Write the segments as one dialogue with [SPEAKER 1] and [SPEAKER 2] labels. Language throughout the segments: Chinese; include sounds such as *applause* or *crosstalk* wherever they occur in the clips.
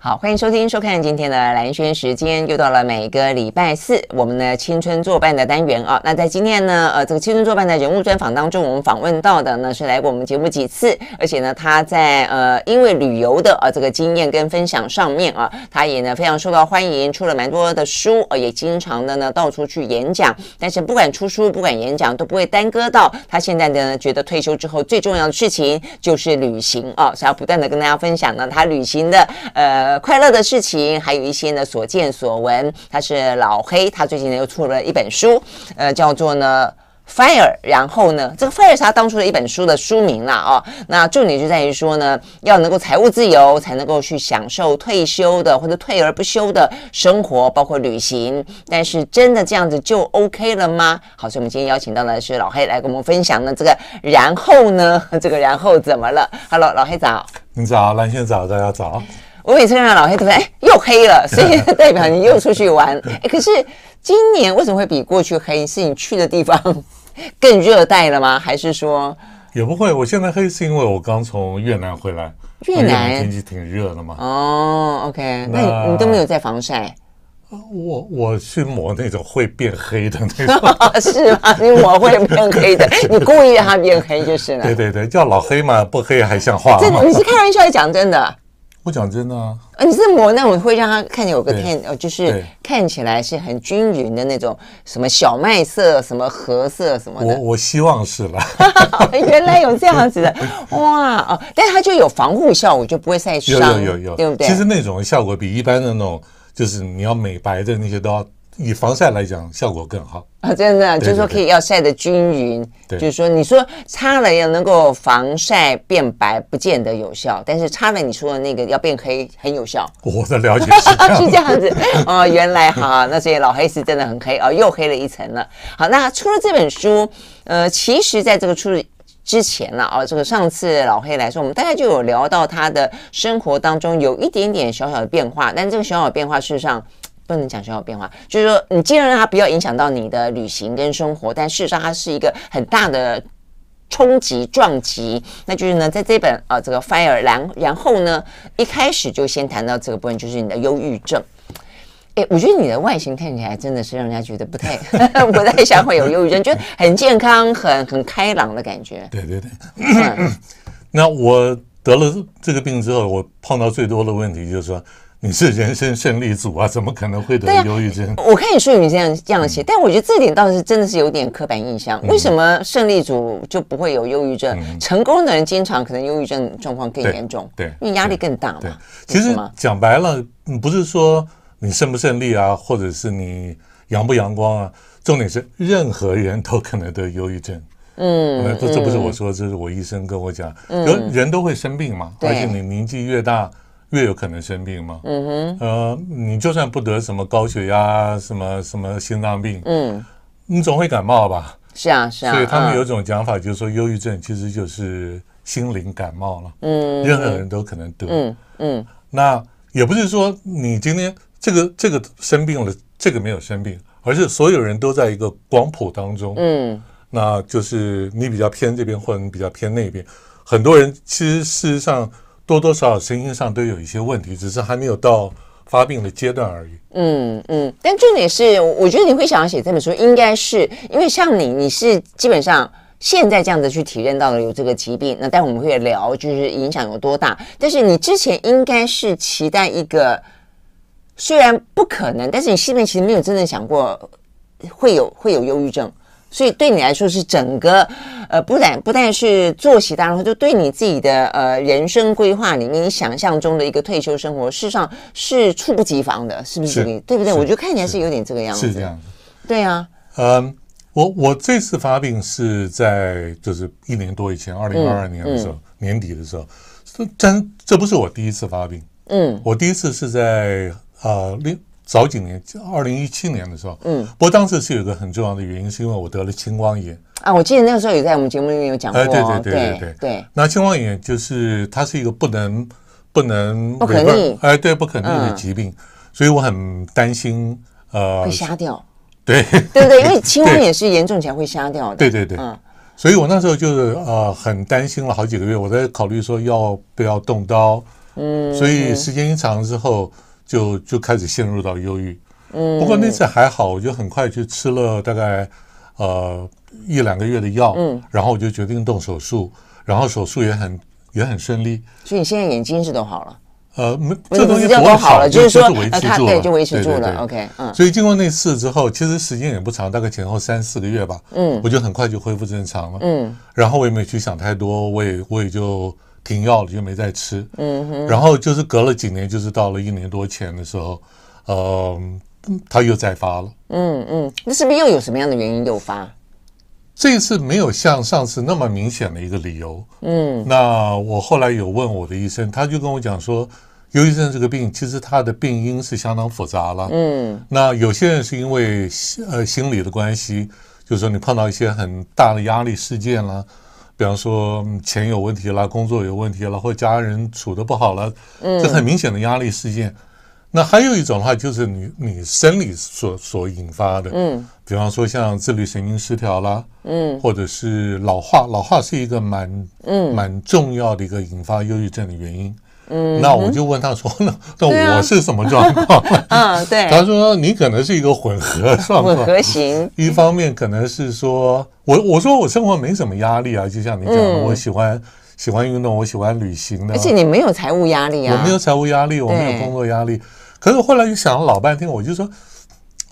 [SPEAKER 1] 好，欢迎收听收看今天的蓝轩时间，又到了每个礼拜四我们的青春作伴的单元啊。那在今天呢，呃，这个青春作伴的人物专访当中，我们访问到的呢是来过我们节目几次，而且呢，他在呃因为旅游的呃这个经验跟分享上面啊，他也呢非常受到欢迎，出了蛮多的书，也经常的呢到处去演讲。但是不管出书，不管演讲，都不会耽搁到他现在的觉得退休之后最重要的事情就是旅行啊，想要不断的跟大家分享呢他旅行的呃。呃，快乐的事情，还有一些呢，所见所闻。他是老黑，他最近呢又出了一本书，呃，叫做呢《Fire》。然后呢，这个《Fire》是他当初的一本书的书名啦、啊。那重点就在于说呢，要能够财务自由，才能够去享受退休的或者退而不休的生活，包括旅行。但是真的这样子就 OK 了吗？好，所以我们今天邀请到的是老黑来跟我们分享呢。这个然后呢，这个然后怎么了？Hello，老黑早，
[SPEAKER 2] 你早，蓝先早，大家早。
[SPEAKER 1] 我每次看到老黑，对不对？又黑了，所以 *laughs* 代表你又出去玩。*laughs* 哎，可是今年为什么会比过去黑？是你去的地方 *laughs* 更热带了吗？还是说
[SPEAKER 2] 也不会？我现在黑是因为我刚从越南回来，越南天气挺热的嘛。
[SPEAKER 1] 哦，OK，那你都没有在防晒？
[SPEAKER 2] 我我去抹那种会变黑的那种，是吗？你抹会变黑的，你故
[SPEAKER 1] 意让它变黑就是了。对
[SPEAKER 2] 对对，叫老黑嘛，不黑还像话吗？这你是
[SPEAKER 1] 开玩笑还讲真的？
[SPEAKER 2] 我讲真的啊，
[SPEAKER 1] 你是抹那种会让他看见有个看，呃，就是看起来是很均匀的那种，什么小麦色、什么褐色什么
[SPEAKER 2] 的。我我希望是啦，
[SPEAKER 1] *laughs* 原来有这样子的 *laughs* 哇！哦，但它就有防护效果，就不会晒伤。有有有有，对不对？其实
[SPEAKER 2] 那种效果比一般的那种，就是你要美白的那些都要。以防晒来讲，效果更好
[SPEAKER 1] 啊！真的，就是说可以要晒得均匀。对，就是说你说擦了要能够防晒变白，不见得有效；但是擦了你说的那个要变黑，很有效。
[SPEAKER 2] 我的了解，*laughs* 是
[SPEAKER 1] 这样子哦。原来哈，那些老黑是真的很黑哦，又黑了一层了。好，那出了这本书，呃，其实在这个出之前呢，哦，这个上次老黑来说，我们大概就有聊到他的生活当中有一点点小小的变化，但这个小小变化事实上。不能讲学校变化，就是说你尽量让它不要影响到你的旅行跟生活，但事实上它是一个很大的冲击撞击。那就是呢，在这本啊这个 fire 然然后呢，一开始就先谈到这个部分，就是你的忧郁症。哎，我觉得你的外形看起来真的是让人家觉得不太 *laughs* 不太像会有忧郁症，觉得很健康、很很开朗的感觉。
[SPEAKER 2] 对对对，*coughs* 那我得了这个病之后，我碰到最多的问题就是说。你是人生胜利组啊，怎么可能会得忧郁症？我
[SPEAKER 1] 看你说你这样这样写，但我觉得这点倒是真的是有点刻板印象。为什么胜利组就不会有忧郁症？成功的人经常可能忧郁症状况更严重，对，因为压力更大嘛。
[SPEAKER 2] 其实讲白了，不是说你胜不胜利啊，或者是你阳不阳光啊，重点是任何人都可能得忧郁症。嗯，这这不是我说，这是我医生跟我讲，人都会生病嘛，而且你年纪越大。越有可能生病嘛。嗯哼，呃，你就算不得什么高血压，什么什么心脏病，嗯，你总会感冒吧？
[SPEAKER 1] 是啊，是啊。所以他们有一
[SPEAKER 2] 种讲法，就是说，忧郁症其实就是心灵感冒了。嗯，任何人都可能得。嗯嗯，那也不是说你今天这个这个生病了，这个没有生病，而是所有人都在一个光谱当中。嗯，那就是你比较偏这边，或者你比较偏那边。很多人其实事实上。多多少少，身心上都有一些问题，只是还没有到发病的阶段而已。
[SPEAKER 1] 嗯嗯，但重点是，我觉得你会想要写这本书，应该是因为像你，你是基本上现在这样子去体验到了有这个疾病，那待会我们会聊就是影响有多大。但是你之前应该是期待一个，虽然不可能，但是你心里其实没有真正想过会有会有忧郁症。所以对你来说是整个，呃，不但不但是作息当中，就对你自己的呃人生规划里面，你想象中的一个退休生活，事实上是猝不及防的，是不是你对不对？我觉得看起来是有点这个样子。是这
[SPEAKER 2] 样对啊。嗯，我我这次发病是在就是一年多以前，二零二二年的时候年底的时候，这这这不是我第一次发病。嗯，我第一次是在啊六。早几年，二零一七年的时候，嗯，不过当时是有一个很重要的原因，是因为我得了青光眼
[SPEAKER 1] 啊。我记得那个时候有在我们节目里面有讲过，哎，对对对对对对。
[SPEAKER 2] 那青光眼就是它是一个不能不能，不可能，哎，对，不可能的疾病，所以我很担心，呃，会瞎掉，对 *laughs* 对对？因为 *laughs* 青光眼
[SPEAKER 1] 是严重起来会瞎掉的，对对对。嗯，
[SPEAKER 2] 所以我那时候就是呃很担心了好几个月，我在考虑说要不要动刀，嗯，所以时间一长之后。就就开始陷入到忧郁，嗯，不过那次还好，我就很快去吃了大概呃一两个月的药，嗯，然后我就决定动手术，然后手术也很也很顺利，
[SPEAKER 1] 所以你现在眼睛是都好了，
[SPEAKER 2] 呃，没这东西不好了，就是说它对就维持住了，OK，嗯，所以经过那次之后，其实时间也不长，大概前后三四个月吧，嗯，我就很快就恢复正常了，嗯，然后我也没去想太多，我也我也就。停药了就没再吃，嗯哼，然后就是隔了几年，就是到了一年多前的时候，呃，他又再发了，嗯嗯，
[SPEAKER 1] 那是不是又有什么样的原因诱发？
[SPEAKER 2] 这一次没有像上次那么明显的一个理由，嗯，那我后来有问我的医生，他就跟我讲说，忧郁症这个病其实它的病因是相当复杂了，嗯，那有些人是因为呃心理的关系，就是说你碰到一些很大的压力事件了。比方说钱有问题了，工作有问题了，或家人处的不好了，嗯，这很明显的压力事件。那还有一种的话，就是你你生理所所引发的，嗯，比方说像自律神经失调啦，嗯，或者是老化，老化是一个蛮嗯蛮重要的一个引发忧郁症的原因。嗯，那我就问他说：“ *laughs* 那那我是什么状况？”
[SPEAKER 1] *laughs* 嗯，对。他
[SPEAKER 2] 说：“你可能是一个混合状况，混合型。一方面可能是说，我我说我生活没什么压力啊，就像你讲的，我喜欢喜欢运动，我喜欢旅行的。而且你
[SPEAKER 1] 没有财务压力啊，我没有
[SPEAKER 2] 财务压力，我没有工作压力。可是后来就想了老半天，我就说。”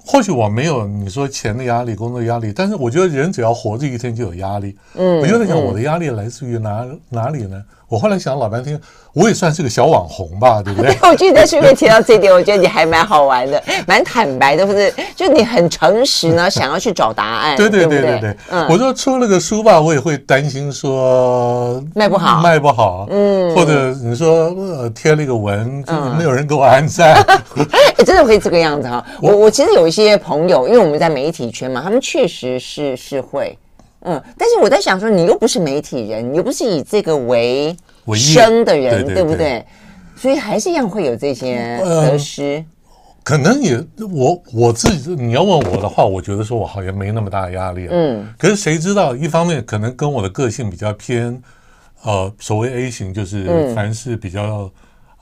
[SPEAKER 2] 或许我没有你说钱的压力、工作压力，但是我觉得人只要活着一天就有压力。嗯，我就在想我的压力来自于哪哪里呢？我后来想老半天，我也算是个小网红吧，对不对？对 *laughs* 我
[SPEAKER 1] 得是顺便提到这点，我觉得你还蛮好玩的，*laughs* 蛮坦白的，不是？就你很诚实呢，*laughs* 想要去找答案。对对对对对。嗯，我
[SPEAKER 2] 说出了个书吧，我也会担心说卖不好，卖不好。
[SPEAKER 1] 嗯，或者
[SPEAKER 2] 你说贴了一个文，就没有人给我按赞，
[SPEAKER 1] 真的会这个样子哈。我我其实有一些。些朋友，因为我们在媒体圈嘛，他们确实是是会，嗯，但是我在想说，你又不是媒体人，你又不是以这个为
[SPEAKER 2] 为生的人，对不对？
[SPEAKER 1] 所以还是一样会有这些得失。
[SPEAKER 2] 可能也，我我自己，你要问我的话，我觉得说我好像没那么大压力，嗯。可是谁知道？一方面可能跟我的个性比较偏，呃，所谓 A 型，就是凡事比较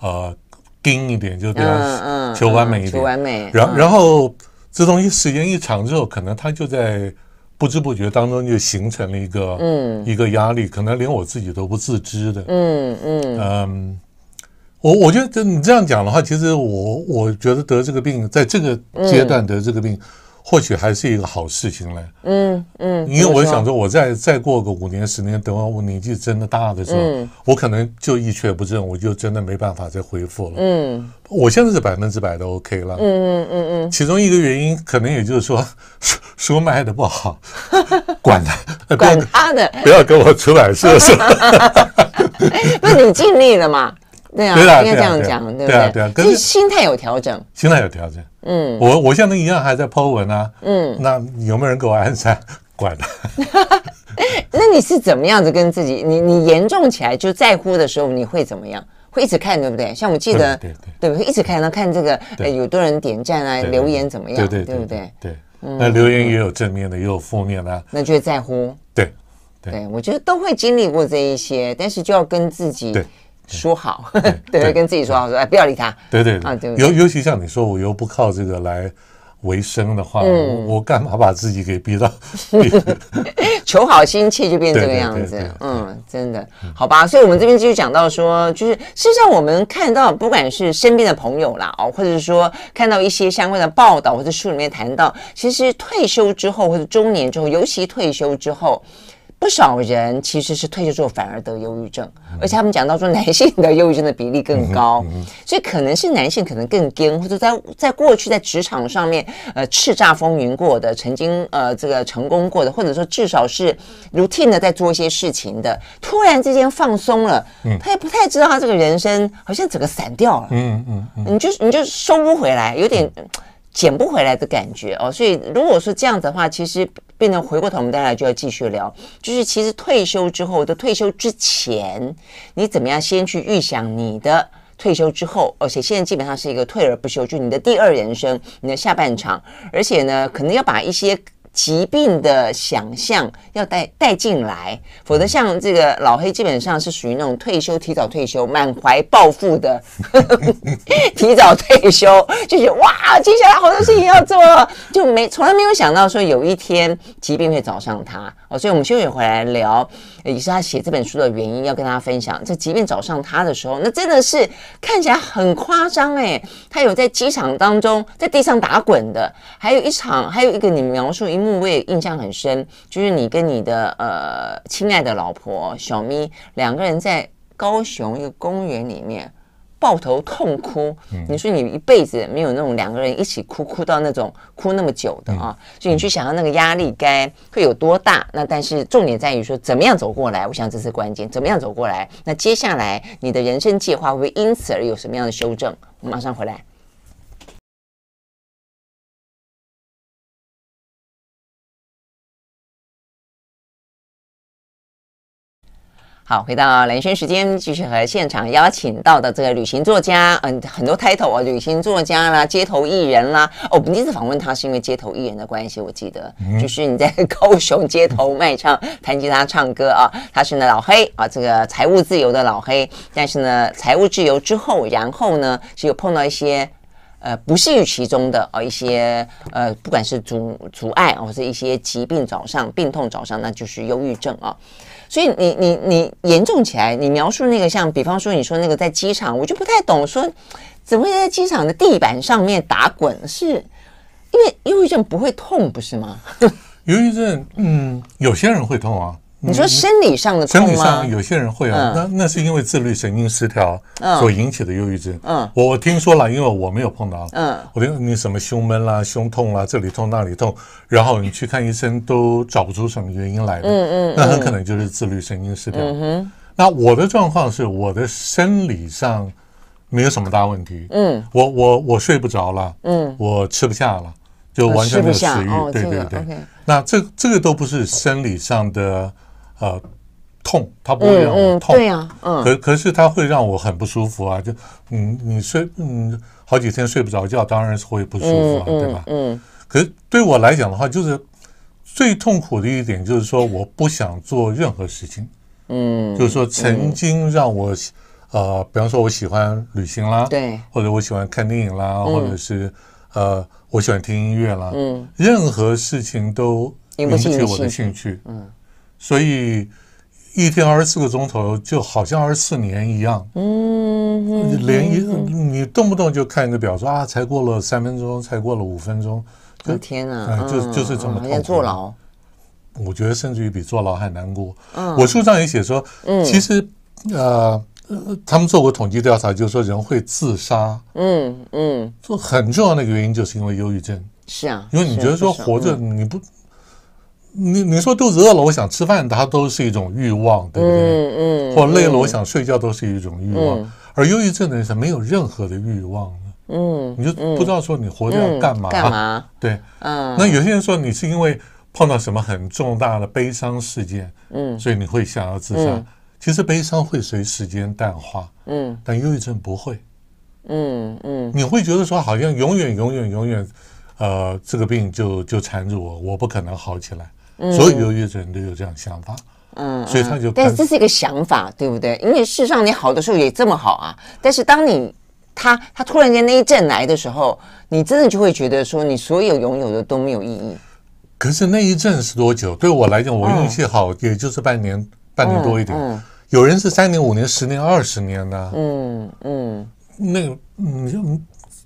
[SPEAKER 2] 呃盯一点，就比较求完美一点，求完美。然然后。这东西时间一长之后，可能他就在不知不觉当中就形成了一个，嗯，一个压力，可能连我自己都不自知的，嗯嗯嗯，我我觉得，你这样讲的话，其实我我觉得得这个病，在这个阶段得这个病。或许还是一个好事情嘞，嗯嗯，因为我想说，我再再过个五年十年，等我年纪真的大的时候，我可能就一蹶不振，我就真的没办法再恢复了。嗯，我现在是百分之百的 OK 了，嗯嗯嗯嗯，其中一个原因可能也就是说书卖的不好，*laughs* 管他，管
[SPEAKER 1] 他的，不要
[SPEAKER 2] 跟我出版社说，
[SPEAKER 1] *laughs* 那你尽力了嘛。对啊，应该这样讲，对不对？啊，可是心态有调整，
[SPEAKER 2] 心态有调整。嗯，我我像你一样还在 Po 文啊。嗯，那有没有人给我按赞？管了。*laughs*
[SPEAKER 1] 那你是怎么样子跟自己？你你严重起来就在乎的时候，你会怎么样？会一直看，对不对？像我记得，对对，对不对？一直看到看这个，哎，有多人点赞啊，留言怎么样？对对对，不对？
[SPEAKER 2] 对。那留言也有正面的，也有负面的，
[SPEAKER 1] 那就在乎。对对，我觉得都会经历过这一些，但是就要跟自己。说好，*laughs* 对，跟自己说，说哎，不要理他。
[SPEAKER 2] 对对对，尤尤其像你说，我又不靠这个来为生的话，我干嘛把自己给逼到？*laughs*
[SPEAKER 1] 求好心切就变这个样子，嗯，真的，好吧。所以，我们这边就讲到说，就是实上我们看到，不管是身边的朋友啦，哦，或者是说看到一些相关的报道或者书里面谈到，其实退休之后或者中年中，尤其退休之后。不少人其实是退休之后反而得忧郁症，而且他们讲到说男性得忧郁症的比例更高，所以可能是男性可能更癫，或者在在过去在职场上面呃叱咤风云过的，曾经呃这个成功过的，或者说至少是 routine 的在做一些事情的，突然之间放松了，他也不太知道他这个人生好像整个散掉了，
[SPEAKER 2] 嗯嗯，
[SPEAKER 1] 你就你就收不回来，有点。捡不回来的感觉哦，所以如果说这样子的话，其实变成回过头，我们大家就要继续聊，就是其实退休之后，的退休之前，你怎么样先去预想你的退休之后，而且现在基本上是一个退而不休，就你的第二人生，你的下半场，而且呢，可能要把一些。疾病的想象要带带进来，否则像这个老黑基本上是属于那种退休提早退休，满怀抱负的 *laughs* 提早退休，就得哇，接下来好多事情要做，就没从来没有想到说有一天疾病会找上他哦，所以我们休息回来聊。也是他写这本书的原因，要跟大家分享。在即便找上他的时候，那真的是看起来很夸张哎。他有在机场当中在地上打滚的，还有一场，还有一个你描述一幕，我也印象很深，就是你跟你的呃亲爱的老婆小咪两个人在高雄一个公园里面。抱头痛哭，你说你一辈子没有那种两个人一起哭，哭到那种哭那么久的啊，所以你去想象那个压力该会有多大。那但是重点在于说怎么样走过来，我想这是关键。怎么样走过来？那接下来你的人生计划会因此而有什么样的修正？马上回来。好，回到冷生时间，继续和现场邀请到的这个旅行作家，嗯，很多 title 啊，旅行作家啦，街头艺人啦，哦，我们第一次访问他是因为街头艺人的关系，我记得，就是你在高雄街头卖唱、弹吉他唱歌啊，他是呢老黑啊，这个财务自由的老黑，但是呢，财务自由之后，然后呢，是有碰到一些呃不适于其中的哦，一些呃，不管是阻阻碍或是一些疾病早上病痛早上，那就是忧郁症啊。所以你你你严重起来，你描述那个像，比方说你说那个在机场，我就不太懂，说怎么会在机场的地板上面打滚？是因为忧郁症不会痛，不是吗？
[SPEAKER 2] *laughs* 忧郁症，嗯，有些人会痛啊。你说生
[SPEAKER 1] 理上的生理上有
[SPEAKER 2] 些人会啊，那那是因为自律神经失调所引起的忧郁症。嗯，我我听说了，因为我没有碰到嗯，我听你什么胸闷啦、胸痛啦，这里痛那里痛，然后你去看医生都找不出什么原因来。嗯嗯，那很可能就是自律神经失调。那我的状况是我的生理上没有什么大问题。嗯，我我我睡不着了。嗯，我吃不下了，就完全没有食欲。对对对，那这这个都不是生理上的。呃，痛，它不会让我痛，对
[SPEAKER 1] 呀，嗯，可
[SPEAKER 2] 可是它会让我很不舒服啊！就，嗯，你睡，嗯，好几天睡不着觉，当然是会不舒服，啊，对吧？嗯，可是对我来讲的话，就是最痛苦的一点，就是说我不想做任何事情，嗯，
[SPEAKER 1] 就是说曾
[SPEAKER 2] 经让我，呃，比方说我喜欢旅行啦，对，或者我喜欢看电影啦，或者是呃，我喜欢听音乐啦，嗯，任何事情都引起我的兴趣，嗯。所以一天二十四个钟头就好像二十四年一样，嗯，连一你动不动就看一个表说啊，才过了三分钟，才过了五分钟，
[SPEAKER 1] 我天哪，就就是这么痛苦。坐
[SPEAKER 2] 牢，我觉得甚至于比坐牢还难过。我书上也写说，其实呃，他们做过统计调查，就是说人会自杀，
[SPEAKER 1] 嗯嗯，很
[SPEAKER 2] 重要的一个原因就是因为忧郁症。是啊，因为你觉得说活着你不。你你说肚子饿了，我想吃饭，它都是一种欲望，对不对？嗯嗯。或累了，我想睡觉，都是一种欲望。而忧郁症的人是没有任何的欲望的。
[SPEAKER 1] 嗯，你就不知道说你活着要干嘛？干嘛？对。嗯。那有些
[SPEAKER 2] 人说你是因为碰到什么很重大的悲伤事件，嗯，所以你会想要自杀。其实悲伤会随时间淡化，嗯，但忧郁症不会。嗯嗯。你会觉得说好像永远永远永远，呃，这个病就就缠住我，我不可能好起来。所有抑郁症人都有这样想法，嗯，所以他就，但是这是
[SPEAKER 1] 一个想法，对不对？因为事实上你好的时候也这么好啊。但是当你他他突然间那一阵来的时候，你真的就会觉得说，你所有拥有的都没有意义。
[SPEAKER 2] 可是那一阵是多久？对我来讲，我运气好，也就是半年，半年多一点。有人是三年、五年、十年、二十年的。嗯嗯，那个，嗯，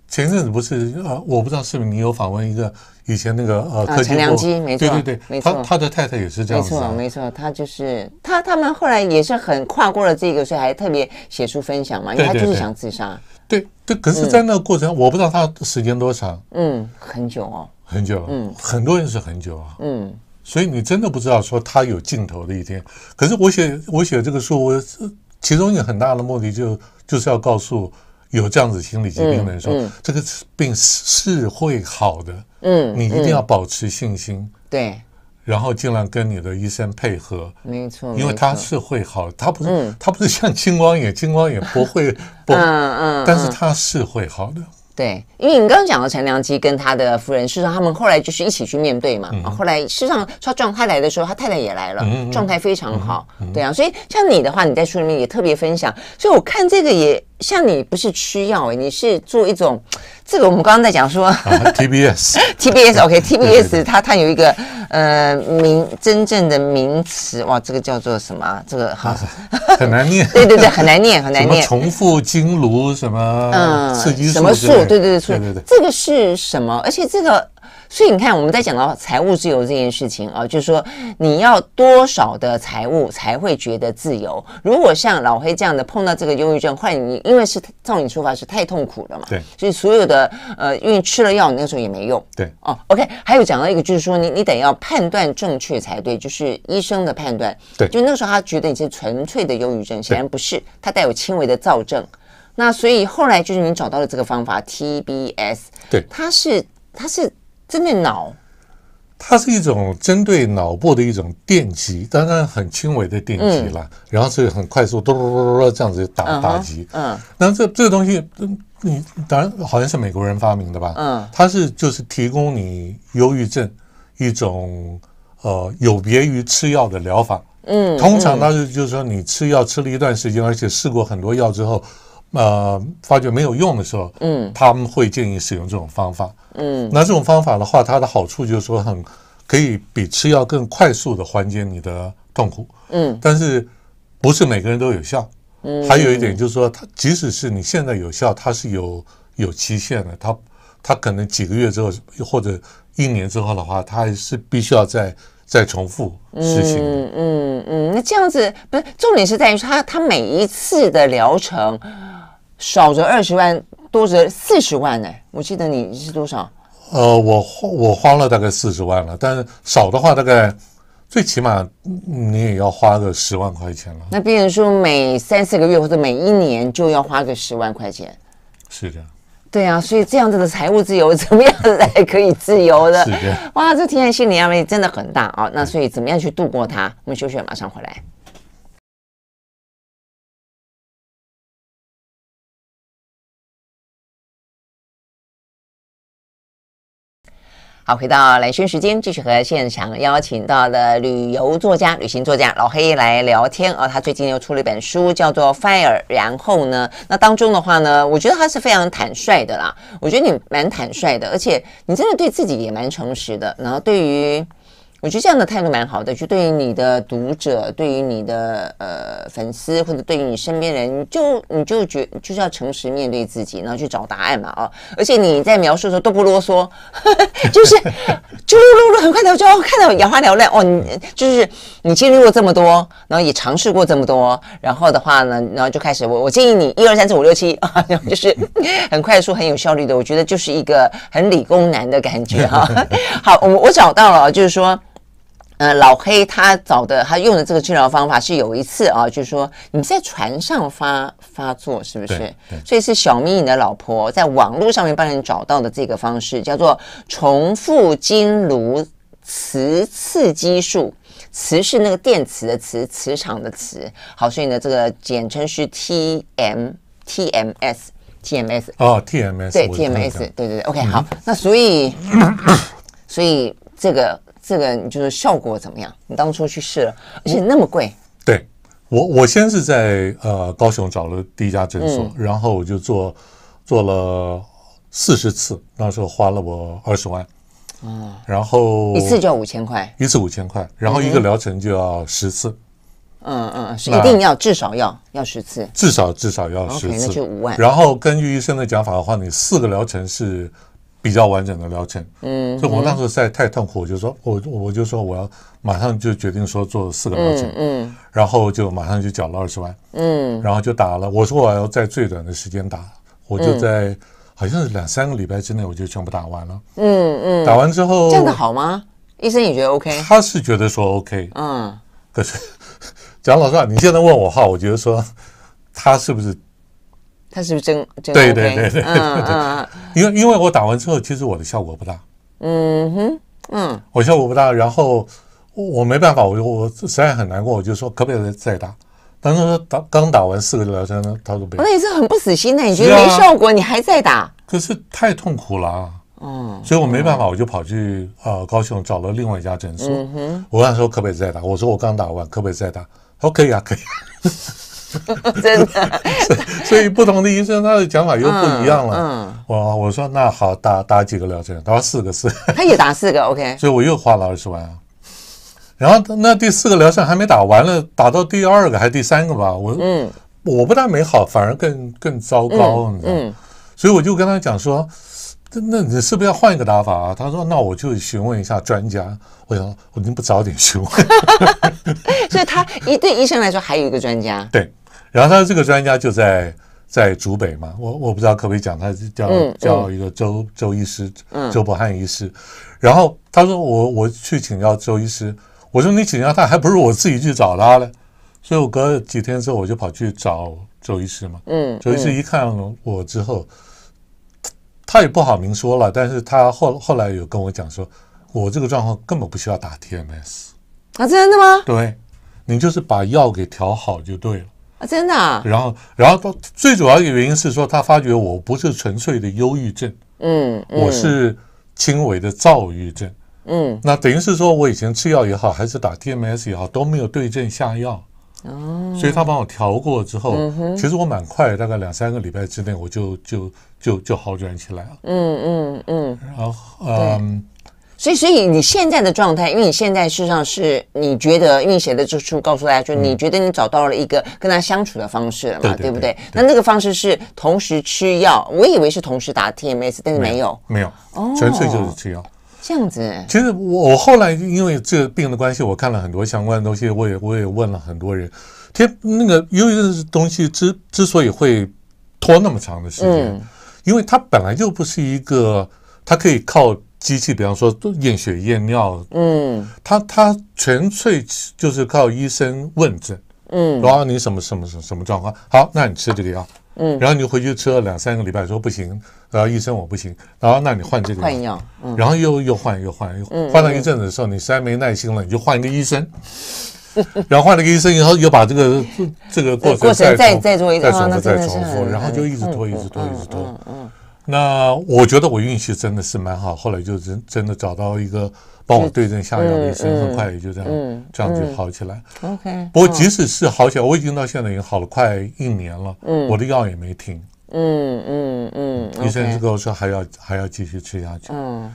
[SPEAKER 2] 前阵子不是，我不知道是不是你有访问一个。以前那个呃，陈良基，没错，对对对，没错，他的太太也是这样子，没错，没
[SPEAKER 1] 错，他就是他，他们后来也是很跨过了这个，所以还特别写书分享嘛，因为他就是想自杀。
[SPEAKER 2] 对对，可是，在那个过程，我不知道他时间多长。嗯，很久哦，很久，嗯，很多人是很久啊，嗯，所以你真的不知道说他有尽头的一天。可是我写我写这个书，我其中一个很大的目的就就是要告诉。有这样子心理疾病的人说，这个病是会好的。嗯，你一定要保持信心。对，然后尽量跟你的医生配合。没错，因为他是会好，他不是他不是像青光眼，青光眼不会不嗯，但是他是会好的。
[SPEAKER 1] 对，因为你刚刚讲到陈良基跟他的夫人，事实上他们后来就是一起去面对嘛。后来事实上他状态来的时候，他太太也来了，状态非常好，对啊。所以像你的话，你在书里面也特别分享，所以我看这个也像你不是吃药你是做一种。这个我们刚刚在讲说
[SPEAKER 2] ，TBS，TBS
[SPEAKER 1] *laughs* OK，TBS 它它有一个呃名真正的名词哇，这个叫做什么？这个哈
[SPEAKER 2] 很难念，*laughs* 对对对，很难念很难念。重复金炉什么？嗯，什么树？对对对，对对对，
[SPEAKER 1] 这个是什么？而且这个。所以你看，我们在讲到财务自由这件事情啊，就是说你要多少的财务才会觉得自由？如果像老黑这样的碰到这个忧郁症，换你因为是照你出发是太痛苦了嘛？对。所以所有的呃，因为吃了药，你那时候也没用。对。哦，OK。还有讲到一个就是说，你你得要判断正确才对，就是医生的判断。对。就那时候他觉得你是纯粹的忧郁症，显然不是，他带有轻微的躁症。那所以后来就是你找到了这个方法 TBS。对。它是它是。针对脑，
[SPEAKER 2] 它是一种针对脑部的一种电击，当然很轻微的电击了，然后所以很快速，嘟嘟嘟嘟嘟这样子打打击。嗯，那这这个东西，嗯，你当然好像是美国人发明的吧？嗯，它是就是提供你忧郁症一种呃有别于吃药的疗法。嗯，通常它是就是说你吃药吃了一段时间，而且试过很多药之后。呃，发觉没有用的时候，嗯，他们会建议使用这种方法，嗯，那这种方法的话，它的好处就是说很可以比吃药更快速的缓解你的痛苦，嗯，但是不是每个人都有效，嗯，还有一点就是说，它即使是你现在有效，它是有有期限的，它它可能几个月之后或者一年之后的话，它还是必须要再再重复，嗯
[SPEAKER 1] 嗯嗯，那这样子不是重点是在于它它每一次的疗程。少则二十万，多则四十万呢。我记得你是多少？
[SPEAKER 2] 呃，我我花了大概四十万了，但是少的话大概最起码你也要花个十万块钱了。
[SPEAKER 1] 那别人说每三四个月或者每一年就要花个十万块钱，是的。对啊，所以这样子的财务自由怎么样才可以自由的？是的。哇，这体然心理压
[SPEAKER 2] 力真的很大啊。那所以怎么样去度过它？我们休息，马上回来。好，回到蓝讯时间，继续和
[SPEAKER 1] 现场邀请到的旅游作家、旅行作家老黑来聊天。哦，他最近又出了一本书，叫做《Fire》。然后呢，那当中的话呢，我觉得他是非常坦率的啦。我觉得你蛮坦率的，而且你真的对自己也蛮诚实的。然后对于我觉得这样的态度蛮好的，就对于你的读者，对于你的呃粉丝，或者对于你身边人，你就你就觉就是要诚实面对自己，然后去找答案嘛啊！而且你在描述的时候都不啰嗦，*laughs* 就是就噜噜噜很快的，我就看到眼花缭乱哦。你就是你经历过这么多，然后也尝试过这么多，然后的话呢，然后就开始我我建议你一二三四五六七啊，就是 *laughs* 很快速很有效率的，我觉得就是一个很理工男的感觉哈。*laughs* 好，我我找到了，就是说。呃，老黑他找的，他用的这个治疗方法是有一次啊，就是说你在船上发发作，是不是？所以是小明的老婆在网络上面帮你找到的这个方式，叫做重复经颅磁刺激术，磁是那个电磁的磁，磁场的磁。好，所以呢，这个简称是 TMTMS，TMS。哦
[SPEAKER 2] ，TMS。对，TMS，对对对。OK，好，
[SPEAKER 1] 那所以，*coughs* 所以这个。这个你就是效果怎么样？你当初去试了，而且那么贵。
[SPEAKER 2] 对，我我先是在呃高雄找了第一家诊所，然后我就做做了四十次，那时候花了我二十万。嗯，然后一次就要五千块，一次五千块，然后一个疗程就要十次。
[SPEAKER 1] 嗯嗯，是一定要至少要要十次，
[SPEAKER 2] 至少至少要十次，那就五万。然后根据医生的讲法的话，你四个疗程是。比较完整的疗程，嗯，所以我那时候在太痛苦，我就说，我我就说我要马上就决定说做四个疗程，嗯，然后就马上就缴了二十万，嗯，然后就打了，我说我要在最短的时间打，我就在好像是两三个礼拜之内我就全部打完了，
[SPEAKER 1] 嗯嗯，打完之后这样子好吗？医生也觉得 OK，
[SPEAKER 2] 他是觉得说 OK，嗯，可是 *laughs* 蒋老师啊，你现在问我话，我觉得说他是不是？
[SPEAKER 1] 他是不是真真？对对对对，
[SPEAKER 2] 因为因为我打完之后，其实我的效果不大。
[SPEAKER 1] 嗯哼，嗯，
[SPEAKER 2] 我效果不大，然后我没办法，我我实在很难过，我就说可不可以再打？但是打刚打完四个疗程，呢，他说不。那也是
[SPEAKER 1] 很不死心的，你觉得没效果，你还在打？
[SPEAKER 2] 可是太痛苦了，啊。嗯，所以我没办法，我就跑去呃高雄找了另外一家诊所。嗯哼，我跟他说可不可以再打？我说我刚打完，可不可以再打？他说可以啊，可以。*laughs* 真的，*laughs* 所以不同的医生他的讲法又不一样了。嗯，我我说那好打打几个疗程，他说四个四。
[SPEAKER 1] 他也打四个，OK。*laughs*
[SPEAKER 2] 所以我又花了二十万啊。然后那第四个疗程还没打完了，打到第二个还是第三个吧？我嗯，我不但没好，反而更更糟糕，你知道吗？所以我就跟他讲说，那你是不是要换一个打法啊？他说那我就询问一下专家。我说我就不早点询问。
[SPEAKER 1] 所以他一对医生来说还有一个专家，
[SPEAKER 2] 对。然后他这个专家就在在主北嘛，我我不知道可不可以讲，他叫叫一个周周医师，周伯翰医师。然后他说我我去请教周医师，我说你请教他还不如我自己去找他嘞。所以我隔几天之后我就跑去找周医师嘛。嗯，周医师一看我之后，他也不好明说了，但是他后后来有跟我讲说，我这个状况根本不需要打 TMS
[SPEAKER 1] 啊，真的吗？
[SPEAKER 2] 对，你就是把药给调好就对了。
[SPEAKER 1] 啊，真的。
[SPEAKER 2] 然后，然后最最主要的原因是说，他发觉我不是纯粹的忧郁症，嗯，我是轻微的躁郁症，嗯，那等于是说我以前吃药也好，还是打 TMS 也好，都没有对症下药，哦，所以他帮我调过之后，其实我蛮快，大概两三个礼拜之内，我就就就就好转起来了，
[SPEAKER 1] 嗯嗯嗯，然后嗯。所以，所以你现在的状态，因为你现在事实上是你觉得运协的就就告诉大家，就你觉得你找到了一个跟他相处的方式了，嘛，对不对？那那个方式是同时吃药，我以为是同时打 TMS，但是没有，
[SPEAKER 2] 没有，哦，纯粹就是吃药。
[SPEAKER 1] 这样子。
[SPEAKER 2] 其实我后来因为这个病的关系，我看了很多相关的东西，我也我也问了很多人。实那个有一个东西之之所以会拖那么长的时间，因为它本来就不是一个，它可以靠。机器，比方说验血验尿，嗯，他他纯粹就是靠医生问诊，嗯，然后你什么什么什什么状况，好，那你吃这个药，嗯，然后你回去吃了两三个礼拜，说不行，然后医生我不行，然后那你换这个换药，嗯，然后又又换又换又换，了一阵子的时候，你实在没耐心了，你就换一个医生，然后换了个医生以后又把这个这个过程再再再做一次，再再重复，然后就一直拖，一直拖，一直拖，嗯。那我觉得我运气真的是蛮好，后来就真真的找到一个帮我对症下药的医生，很快也就这样这样就好起来。OK，不过即使是好起来，我已经到现在已经好了快一年了，我的药也没停。
[SPEAKER 1] 嗯嗯嗯，医生就
[SPEAKER 2] 跟我说还要还要继续吃下去。嗯，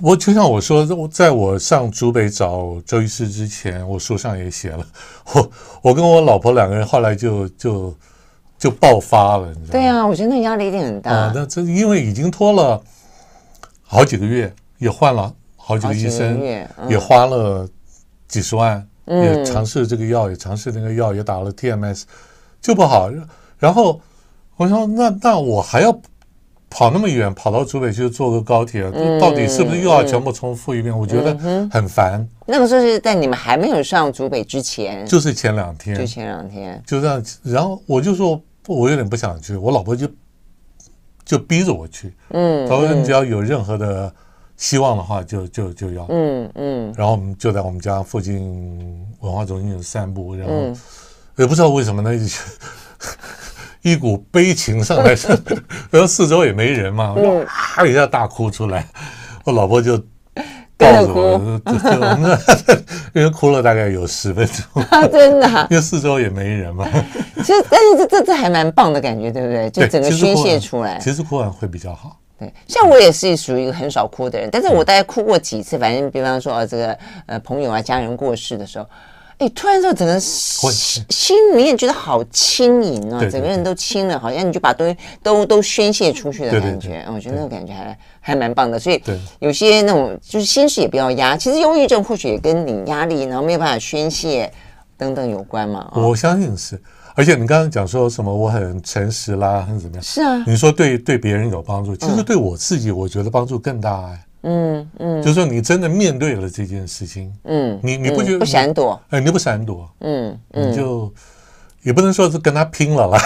[SPEAKER 2] 我就像我说，我在我上竹北找周医师之前，我书上也写了，我我跟我老婆两个人后来就就。就爆发了，
[SPEAKER 1] 对啊，我觉得那压力一定很大。
[SPEAKER 2] 那这因为已经拖了好几个月，也换了好几个医生，也花了几十万，也尝试这个药，也尝试那个药，也打了 TMS，就不好。然后我说：“那那我还要跑那么远，跑到主北去坐个高铁，到底是不是又要全部重复一遍？”我觉得很烦。
[SPEAKER 1] 那个时候是在你们还没有上主北之前，就是前两天，就前两
[SPEAKER 2] 天，就这样。然后我就说。我有点不想去，我老婆就就逼着我去。嗯，她说只要有任何的希望的话，就就就要。
[SPEAKER 1] 嗯嗯。然
[SPEAKER 2] 后我们就在我们家附近文化中心散步，然后也不知道为什么呢，一股悲情上来，*laughs* 然后四周也没人嘛，我就啊一下大哭出来。我老婆就。哭，因为 *laughs* *laughs* 哭了大概有十分钟，*laughs* 真的，因为四周也没人嘛。
[SPEAKER 1] 其实，但是这这这还蛮棒的感觉，对不对？就整个宣泄出来，其
[SPEAKER 2] 实哭完会比较好。对，
[SPEAKER 1] 像我也是属于一个很少哭的人，但是我大概哭过几次，反正比方说啊，这个呃朋友啊，家人过世的时候。你突然之后，整个心心里面觉得好轻盈哦，整个人都轻了，好像你就把东西都都宣泄出去的感觉。我觉得那种感觉还还蛮棒的，所以有些那种就是心事也不要压。其实忧郁症或许也跟你压力，然后没有办法宣泄等等有关嘛。
[SPEAKER 2] 我相信是，而且你刚刚讲说什么，我很诚实啦，很怎么样？是啊，你说对对别人有帮助，其实对我自己，我觉得帮助更大呀。嗯嗯，就是说你真的面对了这件事情，嗯，你你不不闪躲，哎，你不闪躲，嗯，你就也不能说是跟他拼了哈。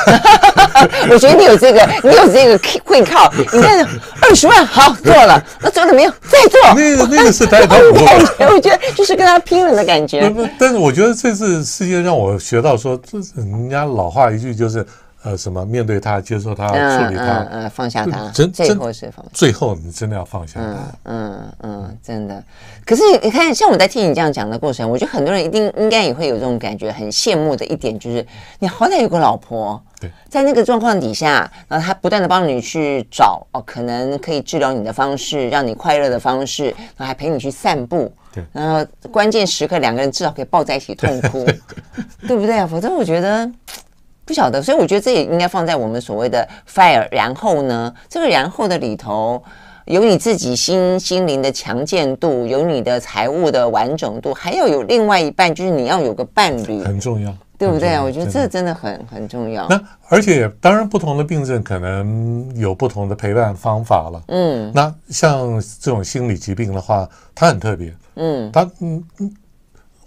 [SPEAKER 1] *laughs* 我觉得你有这个，你有这个会靠。你看二十万，好做了，那做了没有？再做，
[SPEAKER 2] 那个那个是太痛苦感觉，
[SPEAKER 1] *laughs* 我觉得就是跟他拼了的感觉。
[SPEAKER 2] 但是我觉得这次事件让我学到，说这是人家老话一句，就是。呃，什么？面对他，接受他，处理他，嗯，放下他，真最后是放下。最后，你真的要放下他。嗯嗯，真的。
[SPEAKER 1] 可是你看，像我在听你这样讲的过程，我觉得很多人一定应该也会有这种感觉。很羡慕的一点就是，你好歹有个老婆。对。在那个状况底下，然后他不断的帮你去找哦，可能可以治疗你的方式，让你快乐的方式，然后还陪你去散步。对。然后关键时刻，两个人至少可以抱在一起痛哭，对不对啊？否则我觉得。不晓得，所以我觉得这也应该放在我们所谓的 fire，然后呢，这个然后的里头有你自己心心灵的强健度，有你的财务的完整度，还要有另外一半，就是你要有个伴侣，
[SPEAKER 2] 很重要，对不对？我觉得这
[SPEAKER 1] 真的很很重要。那
[SPEAKER 2] 而且当然不同的病症可能有不同的陪伴方法了。嗯，那像这种心理疾病的话，它很特别。嗯，他嗯嗯，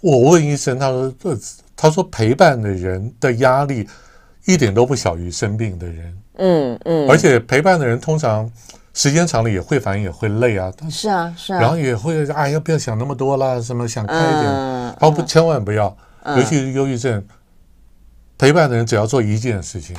[SPEAKER 2] 我问医生，他说这他说陪伴的人的压力。一点都不小于生病的人，
[SPEAKER 1] 嗯嗯，而且
[SPEAKER 2] 陪伴的人通常时间长了也会烦也会累啊，
[SPEAKER 1] 是啊是啊，然后也
[SPEAKER 2] 会哎呀不要想那么多了，什么想开一点，哦不，千万不要，尤其是忧郁症，陪伴的人只要做一件事情，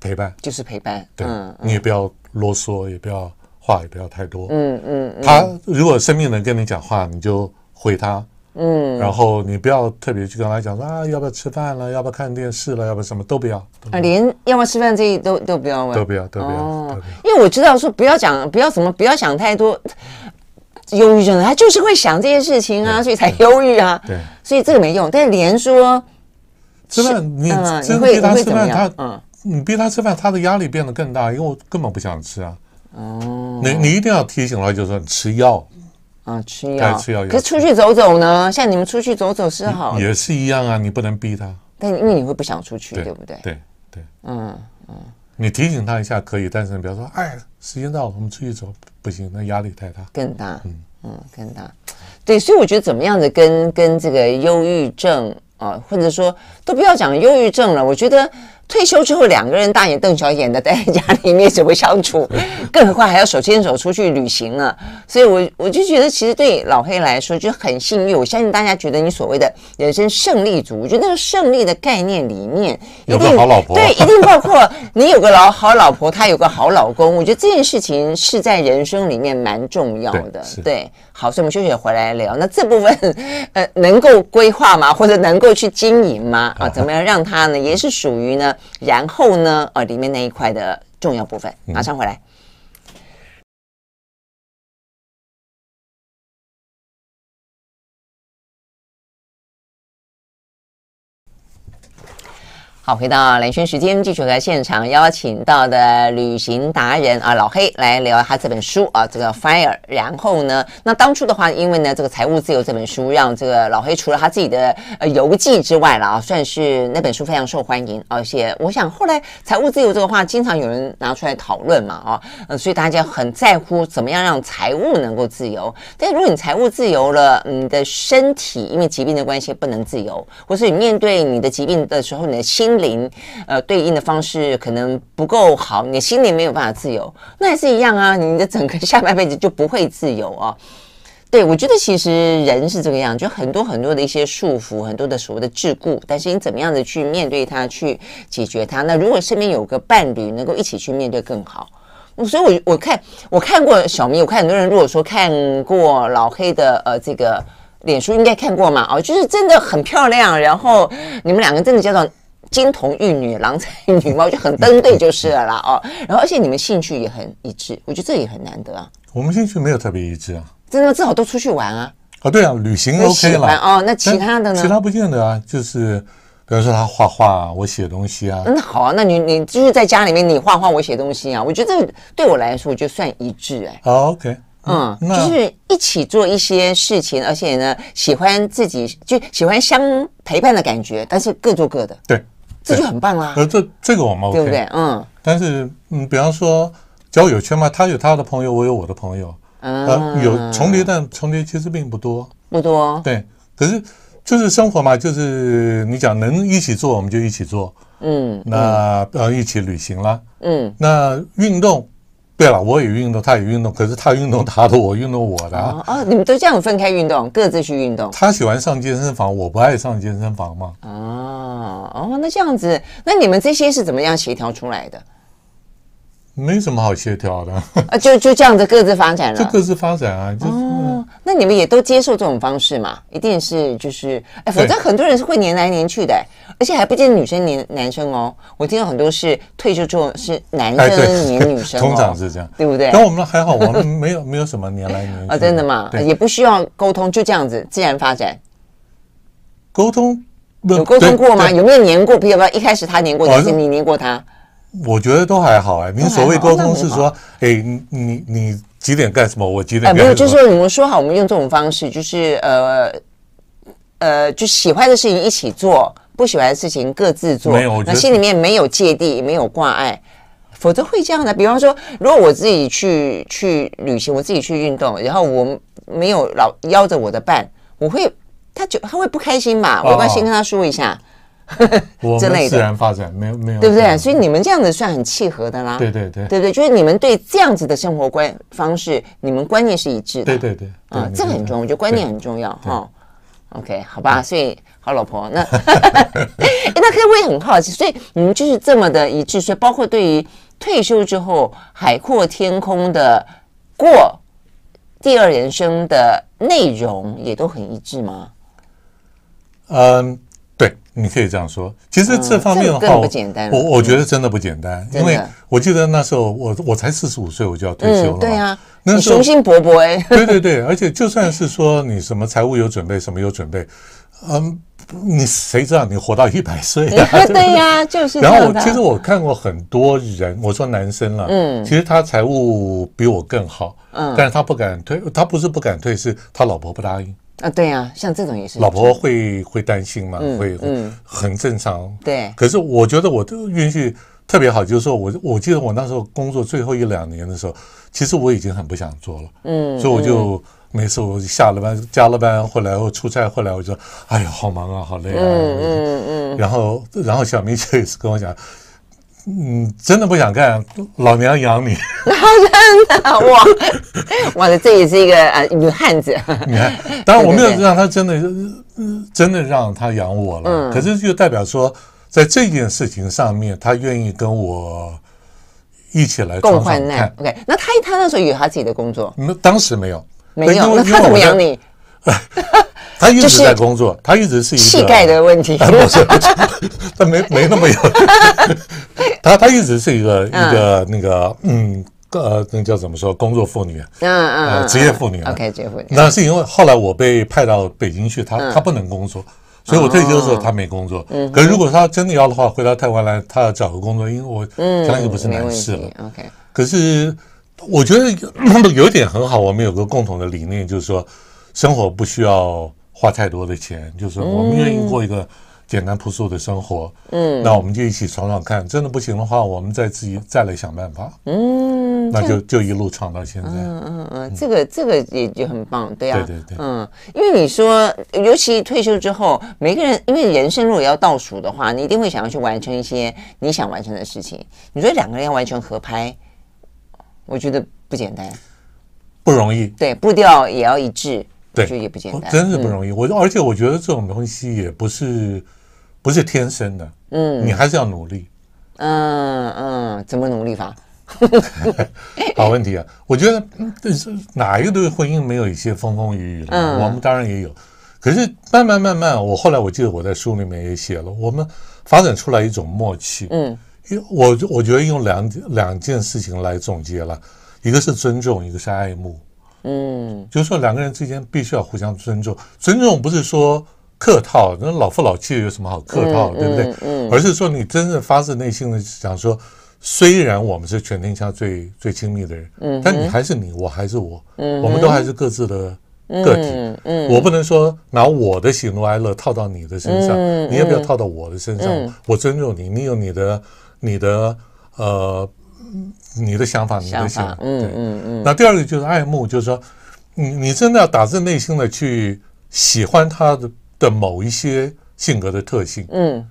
[SPEAKER 2] 陪伴
[SPEAKER 1] 就是陪伴，对
[SPEAKER 2] 你也不要啰嗦，也不要话也不要太多，嗯嗯，他如果生病能跟你讲话，你就回他。
[SPEAKER 1] 嗯，然后
[SPEAKER 2] 你不要特别去跟他讲说啊，要不要吃饭了？要不要看电视了？要不要什么都不要
[SPEAKER 1] 啊？连要不要吃饭这些都都不要，问，都不要，都不要哦。因为我知道说，不要讲，不要什么，不要想太多。忧郁症他就是会想这些事情啊，所以才忧郁啊。对，所以这个没用。但连说，
[SPEAKER 2] 吃饭，你真逼他吃饭，他嗯，你逼他吃饭，他的压力变得更大，因为我根本不想吃啊。哦，你你一定要提醒他，就是说你吃药。啊，吃药，可是出
[SPEAKER 1] 去走走呢？像你们出去走走是好，
[SPEAKER 2] 也是一样啊。你不能逼他，
[SPEAKER 1] 但因为你会不想出去，对不对？对对，嗯嗯，
[SPEAKER 2] 你提醒他一下可以，但是你比方说，
[SPEAKER 1] 哎，时间到，
[SPEAKER 2] 我们出去走，不行，那压力太大，更大，嗯嗯，更大。
[SPEAKER 1] 对，所以我觉得怎么样子跟跟这个忧郁症啊，或者说都不要讲忧郁症了，我觉得。退休之后，两个人大眼瞪小眼的待在家里面怎么相处？*laughs* 更何况还要手牵手出去旅行呢？所以，我我就觉得，其实对老黑来说就很幸运。我相信大家觉得你所谓的人生胜利组，我觉得那个胜利的概念里面，
[SPEAKER 2] 一定好老婆对，
[SPEAKER 1] 一定 *laughs* 包括你有个老好老婆，他有个好老公。我觉得这件事情是在人生里面蛮重要的。对，好，所以我们休息回来聊。那这部分，呃，能够规划吗？或者能够去经营吗？啊，*laughs* 怎么样让他呢？也是属于呢。然后呢？呃，里面那一块的重要部分，马上回来。好，回到蓝轩时间，继续在现场邀请到的旅行达人啊，老黑来聊他这本书啊，这个《Fire》。然后呢，那当初的话，因为呢，这个《财务自由》这本书让这个老黑除了他自己的呃游记之外了啊，算是那本书非常受欢迎。而且，我想后来《财务自由》这个话，经常有人拿出来讨论嘛，啊，所以大家很在乎怎么样让财务能够自由。但如果你财务自由了，你的身体因为疾病的关系不能自由，或是你面对你的疾病的时候，你的心。零，呃，对应的方式可能不够好，你心灵没有办法自由，那也是一样啊。你的整个下半辈子就不会自由哦。*laughs* 对，我觉得其实人是这个样就很多很多的一些束缚，很多的所谓的桎梏。但是你怎么样的去面对它，去解决它？那如果身边有个伴侣能够一起去面对，更好。所以我我看我看过小明，我看很多人如果说看过老黑的呃这个脸书，应该看过嘛？哦，就是真的很漂亮，然后你们两个真的叫做。金童玉女、郎才女貌就很登对就是了啦哦，然后而且你们兴趣也很一致，我觉得这也很难得啊。
[SPEAKER 2] 我们兴趣没有特别一致啊。
[SPEAKER 1] 真的，至少都出去玩啊。
[SPEAKER 2] 哦，对啊，旅行 OK 了哦。那其他的呢？其他不见得啊，就是，比如说他画画，我写东西啊。那
[SPEAKER 1] 好啊，那你你就是在家里面你画画，我写东西啊。我觉得对我来说就算一致哎。
[SPEAKER 2] OK，嗯，就
[SPEAKER 1] 是一起做一些事情，而且呢喜欢自己就喜欢相陪伴的感觉，但是各做各的。
[SPEAKER 2] 对。这就很棒啦。呃，这这个我们对不对？嗯。但是，嗯，比方说，交友圈嘛，他有他的朋友，我有我的朋友，呃，有重叠，但重叠其实并不多，不多。对，可是就是生活嘛，就是你讲能一起做，我们就一起做。嗯，那呃，一起旅行啦。嗯，那运动。对了，我也运动，他也运动，可是他运动他的，我运动我的啊。
[SPEAKER 1] 哦，你们都这样分开运动，各自去运
[SPEAKER 2] 动。他喜欢上健身房，我不爱上健身房嘛。
[SPEAKER 1] 啊，哦，那这样子，那你们这些是怎么样协调出来的？
[SPEAKER 2] 没什么好协调的，
[SPEAKER 1] 啊，就就这样子各自发展了。*laughs* 就
[SPEAKER 2] 各自发展啊！就哦，
[SPEAKER 1] 那你们也都接受这种方式嘛？一定是就是，哎，否则很多人是会黏来黏去的，而且还不见女生黏男生哦。我听到很多是退休之后是男生黏女生，*laughs* 通常是这样，对不对？但我们还好，我们
[SPEAKER 2] 没有没有什么黏来黏。啊，*laughs* 真
[SPEAKER 1] 的吗？也不需要沟通，就这样子自然发展。
[SPEAKER 2] 沟通有沟通过吗？
[SPEAKER 1] 有没有黏过？比如说一开始他黏过你，是你黏过他？
[SPEAKER 2] 我觉得都还好哎，你所谓沟通是说，哎，你你你几点干什么？我几点没有，就是
[SPEAKER 1] 我们说好，我们用这种方式，就是呃呃，就喜欢的事情一起做，不喜欢的事情各自做，没有，那心里面没有芥蒂，没有挂碍，否则会这样的。比方说，如果我自己去去旅行，我自己去运动，然后我没有老邀着我的伴，我会他就他会不开心嘛，我要先跟他说一下。*laughs* 之类的，自然
[SPEAKER 2] 发展没有没有，对不对？
[SPEAKER 1] 所以你们这样子算很契合的啦。对对对，对不对？就是你们对这样子的生活观方式，你们观念是一致的。对对
[SPEAKER 2] 对，啊，这个很重
[SPEAKER 1] 要，我觉得观念很重要哈。OK，好吧，所以好老婆，那，*laughs* 那可以我也很好奇，所以你们就是这么的一致，所以包括对于退休之后海阔天空的过第二人生的内容，也都很一致
[SPEAKER 2] 吗？嗯。你可以这样说，其实这方面的话，我我觉得真的不简单。因为我记得那时候，我我才四十五岁，我就要退休了。对
[SPEAKER 1] 啊，那雄心勃勃哎。*laughs* 对
[SPEAKER 2] 对对，而且就算是说你什么财务有准备，什么有准备，嗯，你谁知道你活到一百岁？*laughs* 对呀，
[SPEAKER 1] 就是。然后我其实我
[SPEAKER 2] 看过很多人，我说男生了，嗯，其实他财务比我更好，嗯，但是他不敢退，他不是不敢退，是他老婆不答应。
[SPEAKER 1] 啊，对呀，像这种也是。老婆
[SPEAKER 2] 会会担心吗？会，嗯，很正常。对。可是我觉得我的运气特别好，就是说我我记得我那时候工作最后一两年的时候，其实我已经很不想做了。嗯。所以我就每次我下了班加了班，后来我出差，后来我就哎呀，好忙啊，好累啊。嗯嗯嗯。然后，然后小明就也是跟我讲。嗯，真的不想干，老娘养你。那
[SPEAKER 1] 真的哇，哇的，这也是一个呃女汉子。*laughs*
[SPEAKER 2] 你看，当然我没有让他真的，真的让他养我了。嗯，可是就代表说，在这件事情上面，他愿意跟我一起来共患难。
[SPEAKER 1] OK，那他他那时候有他自己的工作？
[SPEAKER 2] 那当时没有，没有。那他怎么养
[SPEAKER 1] 你？*laughs*
[SPEAKER 2] 他一直在工作，他一直是一个膝盖的问题。*laughs* *laughs* 他没没那么有，*laughs* 他他一直是一个一个那个嗯呃那叫怎么说工作妇女嗯职业妇女。OK 职业妇女。那是因为后来我被派到北京去，她她不能工作，所以我退休的时候她没工作。嗯。可如果她真的要的话，回到台湾来，她要找个工作，因为我那就不是难事了。OK。可是我觉得有一 *coughs* 点很好，我们有个共同的理念，就是说生活不需要。花太多的钱，就是我们愿意过一个简单朴素的生活。嗯，那我们就一起闯闯看。真的不行的话，我们再自己再来想办法。嗯，那就就一路闯到现在。
[SPEAKER 1] 嗯嗯嗯，这个这个也就很棒，对呀。对对对。嗯，因为你说，尤其退休之后，每个人因为人生如果要倒数的话，你一定会想要去完成一些你想完成的事情。你说两个人要完全合拍，我觉得不简单，不容易。对，步调也要一致。就也不简单，真的不
[SPEAKER 2] 容易。我而且我觉得这种东西也不是不是天生的，嗯，你还是要努力。
[SPEAKER 1] 嗯嗯，怎么努力法？*laughs*
[SPEAKER 2] 好问题啊！我觉得，哪一个对婚姻没有一些风风雨雨？嗯，我们当然也有。可是慢慢慢慢，我后来我记得我在书里面也写了，我们发展出来一种默契。嗯，因为我我觉得用两两件事情来总结了，一个是尊重，一个是爱慕。嗯，就是说两个人之间必须要互相尊重。尊重不是说客套，那老夫老妻有什么好客套，对不对？嗯，而是说你真正发自内心的想说，虽然我们是全天下最最亲密的人，嗯，但你还是你，我还是我，嗯，我们都还是各自的个体，嗯，我不能说拿我的喜怒哀乐套到你的身上，你要不要套到我的身上？我尊重你，你有你的，你的，呃。你的想法，你的想法，嗯嗯嗯。那第二个就是爱慕，就是说，你你真的要打自内心的去喜欢他的的某一些性格的特性，嗯，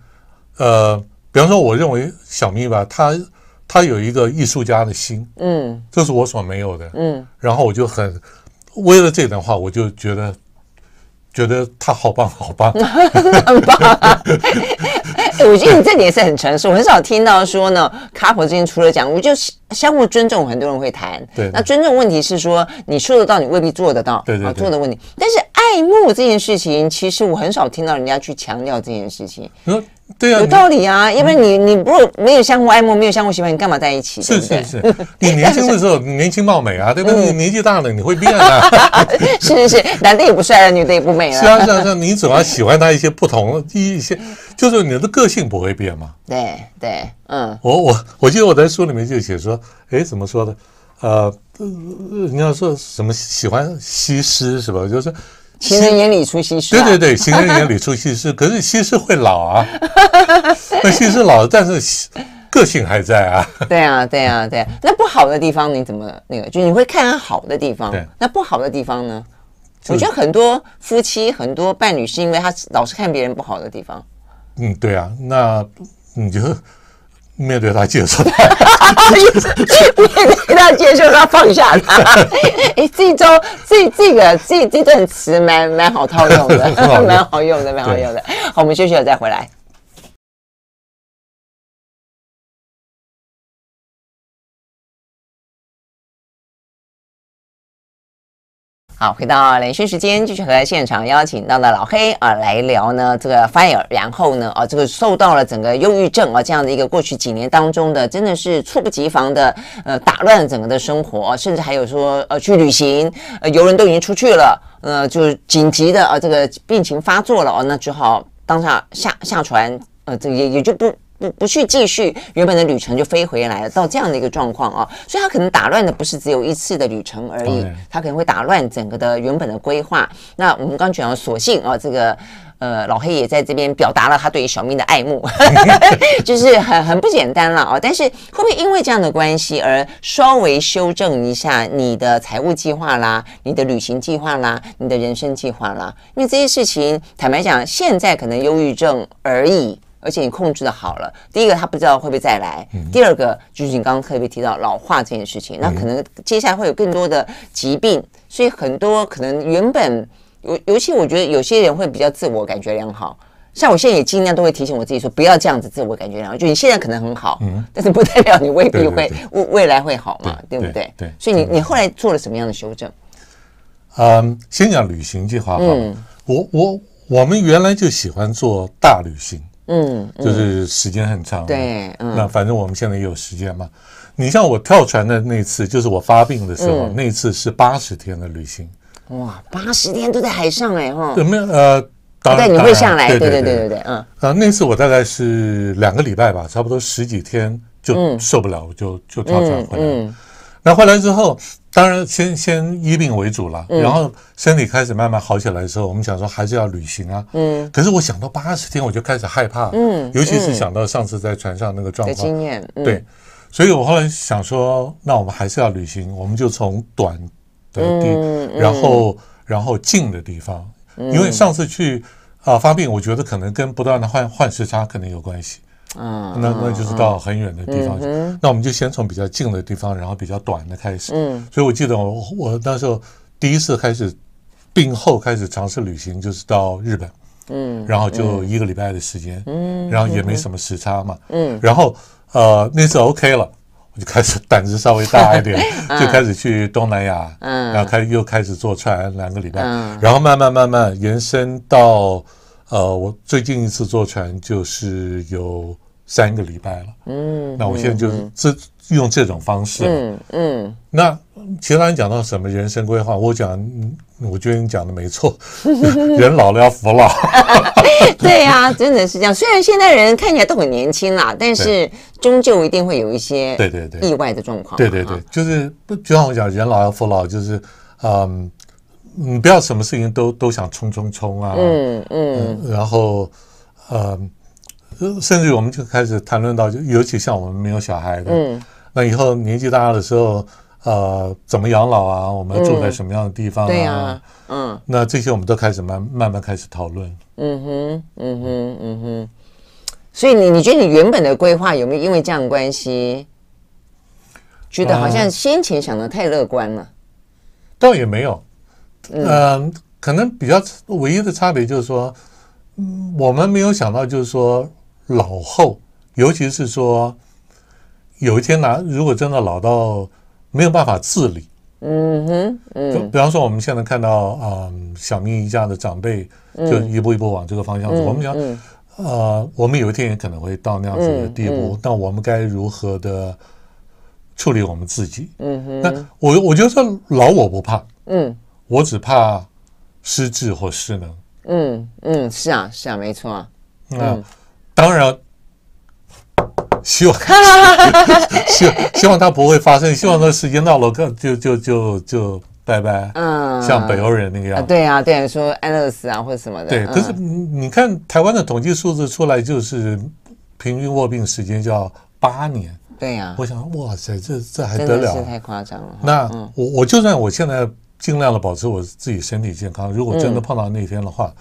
[SPEAKER 2] 呃，比方说，我认为小蜜吧，他他有一个艺术家的心，嗯，这是我所没有的，嗯，然后我就很为了这段话，我就觉得。觉得他好棒，好棒，很棒！*laughs*
[SPEAKER 1] 哎，我觉得你这点是很成熟，很少听到说呢。卡普最近除了讲，我就相互尊重，很多人会谈。对，那尊重问题是说，你说得到，你未必做得到。对对对，做的问题，但是。爱慕这件事情，其实我很少听到人家去强调这件事情。嗯，对啊，有道理啊，因为你你不没有相互爱慕，没有相互喜欢，你干嘛在一起？是是是，你年轻的
[SPEAKER 2] 时候 *laughs* 年轻貌美啊，对不对？年纪大了你会变啊。
[SPEAKER 1] *laughs* 是是是，男的也不帅了，女的也不美了。是啊，是
[SPEAKER 2] 啊，你总要喜欢他一些不同的一些，就是你的个性不会变嘛。对
[SPEAKER 1] 对，嗯，
[SPEAKER 2] 我我我记得我在书里面就写说，哎，怎么说的？呃，你要说什么喜欢西施是吧？就是。情人
[SPEAKER 1] 眼里出西施，对对对，情人眼里
[SPEAKER 2] 出西施。可是西施会老啊，那 *laughs* 西施老了，但是个性还在啊。
[SPEAKER 1] *laughs* 对啊，对啊，对。那不好的地方你怎么那个？就你会看他好的地方，那不好的地方呢？我觉得很多夫妻、很多伴侣是因为他老是看别人不好的地方。
[SPEAKER 2] 嗯，对啊，那你觉得？面对他接受他，
[SPEAKER 1] 面对他接受他放下他。*laughs* 哎，这周这这个这这阵词蛮蛮好套用的，*laughs* *laughs* 蛮好用的，蛮好用的。
[SPEAKER 2] 好，我们休息了再回来。好，回到连线时间，继续和现场邀请到
[SPEAKER 1] 的老黑啊来聊呢，这个 fire，然后呢啊这个受到了整个忧郁症啊这样的一个过去几年当中的，真的是猝不及防的呃打乱了整个的生活，甚至还有说呃去旅行，呃游人都已经出去了，呃就紧急的啊这个病情发作了啊，那只好当下下下船，呃这也也就不。不不去继续原本的旅程，就飞回来了，到这样的一个状况啊，所以他可能打乱的不是只有一次的旅程而已，他可能会打乱整个的原本的规划。那我们刚才讲，索性啊，这个呃老黑也在这边表达了他对于小明的爱慕，*laughs* 就是很很不简单了啊。但是会不会因为这样的关系而稍微修正一下你的财务计划啦，你的旅行计划啦，你的人生计划啦，因为这些事情，坦白讲，现在可能忧郁症而已。而且你控制的好了，第一个他不知道会不会再来；第二个，就是你刚刚特别提到老化这件事情，那可能接下来会有更多的疾病，所以很多可能原本尤尤其我觉得有些人会比较自我感觉良好，像我现在也尽量都会提醒我自己说，不要这样子自我感觉良好，就你现在可能很好，但是不代表你未必会未未来会好嘛，对不对？对，所以你你后来做了什么样的修正？
[SPEAKER 2] 嗯，先讲旅行计划吧。我我我们原来就喜欢做大旅行。
[SPEAKER 1] 嗯，就
[SPEAKER 2] 是时间很长。对，嗯，那反正我们现在也有时间嘛。你像我跳船的那次，就是我发病的时候，那次是八十天的旅行。哇，
[SPEAKER 1] 八十天都在海上哎哈？有没
[SPEAKER 2] 有呃？对，你会下来？对对对对对，嗯。啊，那次我大概是两个礼拜吧，差不多十几天就受不了，我就就跳船回来。那回来之后。当然，先先医病为主了，然后身体开始慢慢好起来的时候，我们想说还是要旅行啊。嗯，可是我想到八十天，我就开始害怕。嗯，尤其是想到上次在船上那个状况，经验对，所以我后来想说，那我们还是要旅行，我们就从短的，然后然后近的地方，因为上次去啊发病，我觉得可能跟不断的换换时差可能有关系。嗯，那那就是到很远的地方。去。那我们就先从比较近的地方，然后比较短的开始。嗯，所以我记得我我那时候第一次开始病后开始尝试旅行，就是到日本。嗯，然后就一个礼拜的时间。嗯，然后也没什么时差嘛。嗯，然后呃，那次 OK 了，我就开始胆子稍微大一点，就开始去东南亚。嗯，然后开又开始坐船两个礼拜，然后慢慢慢慢延伸到。呃，我最近一次坐船就是有三个礼拜了。嗯，那我现在就是这用这种方式。嗯嗯。那其他人讲到什么人生规划，我讲，我觉得你讲的没错。*laughs* 人老了要服老。
[SPEAKER 1] *laughs* 对呀，真的是这样。虽然现在人看起来都很年轻啦，但是终究一定会有一些对对对意外的状况。对
[SPEAKER 2] 对对，就是就像我讲，人老要服老，就是嗯。你不要什么事情都都想冲冲冲啊！嗯嗯，然后呃，甚至我们就开始谈论到，尤其像我们没有小孩的，嗯，那以后年纪大了的时候，呃，怎么养老啊？我们住在什么样的地方啊？嗯，那这些我们都开始慢慢慢开始讨论。
[SPEAKER 1] 嗯哼，嗯哼，嗯哼。所以你你觉得你原本的规划有没有因为这样关系，觉得好像先前想的太乐观
[SPEAKER 2] 了？倒也没有。嗯，可能比较唯一的差别就是说，我们没有想到就是说老后，尤其是说有一天呢，如果真的老到没有办法自理，嗯哼，嗯，比方说我们现在看到啊，小明一家的长辈就一步一步往这个方向走，我们想，呃，我们有一天也可能会到那样子的地步，那我们该如何的处理我们自己？嗯哼，那我我觉得老我不怕，嗯。我只怕失智或失能。嗯嗯，是啊是啊，没错。那当然，希望 *laughs* 希希望它不会发生。希望说时间到了，就就就就拜拜。嗯，像北欧人那个样。子、
[SPEAKER 1] 对啊，对啊，说安乐死啊或者什么的。对，可是
[SPEAKER 2] 你看台湾的统计数字出来，就是平均卧病时间叫八年。对呀。我想，哇塞，这这还得了？太夸张了。那我我就算我现在。尽量的保持我自己身体健康。如果真的碰到那天的话，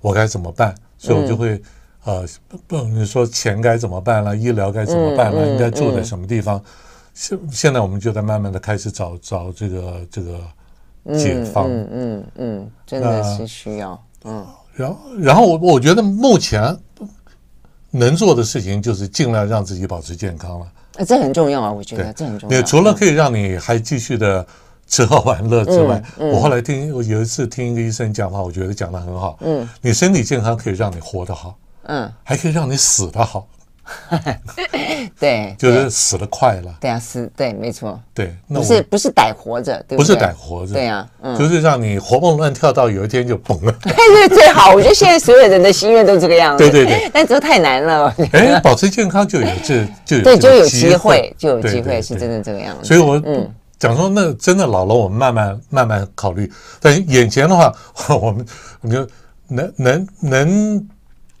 [SPEAKER 2] 我该怎么办？所以我就会呃，不，你说钱该怎么办了，医疗该怎么办了，应该住在什么地方？现现在我们就在慢慢的开始找找这个这个解放。嗯
[SPEAKER 1] 嗯嗯，真的是
[SPEAKER 2] 需要。嗯。然后然后我我觉得目前能做的事情就是尽量让自己保持健康了。
[SPEAKER 1] 这很重要啊！我觉得这很重要。你除
[SPEAKER 2] 了可以让你还继续的。吃喝玩乐之外，我后来听我有一次听一个医生讲话，我觉得讲的很好。嗯，你身体健康可以让你活得好，嗯，还可以让你死得好。*laughs*
[SPEAKER 1] 对，*laughs* 就是
[SPEAKER 2] 死得快了。
[SPEAKER 1] 对啊，死对没错。
[SPEAKER 2] 对，不是不
[SPEAKER 1] 是逮活着，不是逮活着。对啊，
[SPEAKER 2] 就是让你活蹦乱跳到有一天就崩了。对
[SPEAKER 1] *laughs* 对，最好。我觉得现在所有人的心愿都这个样子。对对对，但是太难了。
[SPEAKER 2] 哎，保持健康就有这就有对就有机会，就有机会是真的这个
[SPEAKER 1] 样子。所以我嗯。
[SPEAKER 2] 讲说那真的老了，我们慢慢慢慢考虑。但眼前的话，*laughs* 我们你就能能能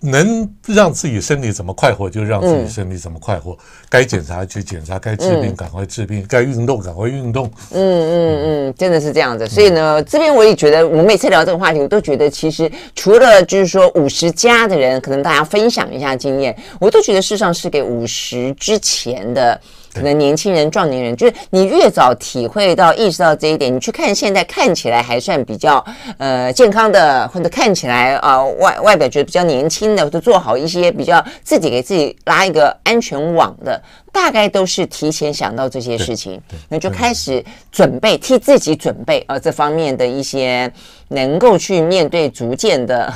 [SPEAKER 2] 能让自己身体怎么快活，就让自己身体怎么快活。该检查就检查，该治病赶快治病，该运动赶快运动。嗯嗯
[SPEAKER 1] 嗯，真的是这样子。所以呢，这边我也觉得，我每次聊这个话题，我都觉得其实除了就是说五十加的人，可能大家分享一下经验，我都觉得事实上是给五十之前的。可能年轻人、壮年人，就是你越早体会到、意识到这一点，你去看现在看起来还算比较呃健康的，或者看起来啊外外表觉得比较年轻的，都做好一些比较自己给自己拉一个安全网的，大概都是提前想到这些事情，那就开始准备替自己准备啊这方面的一些能够去面对逐渐的。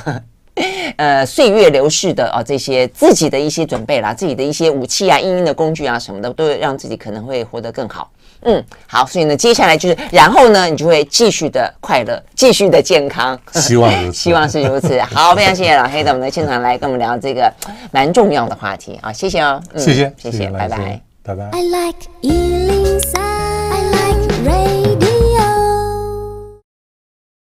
[SPEAKER 1] *laughs* 呃，岁月流逝的啊，这些自己的一些准备啦，自己的一些武器啊、硬硬的工具啊什么的，都让自己可能会活得更好。嗯，好，所以呢，接下来就是，然后呢，你就会继续的快乐，继续的健康。希望，*laughs* 希望是如此。好，非常谢谢老黑在我们的现场来跟我们聊这个蛮重要的话题啊，谢谢哦，谢谢，谢
[SPEAKER 2] 谢，拜拜，拜拜。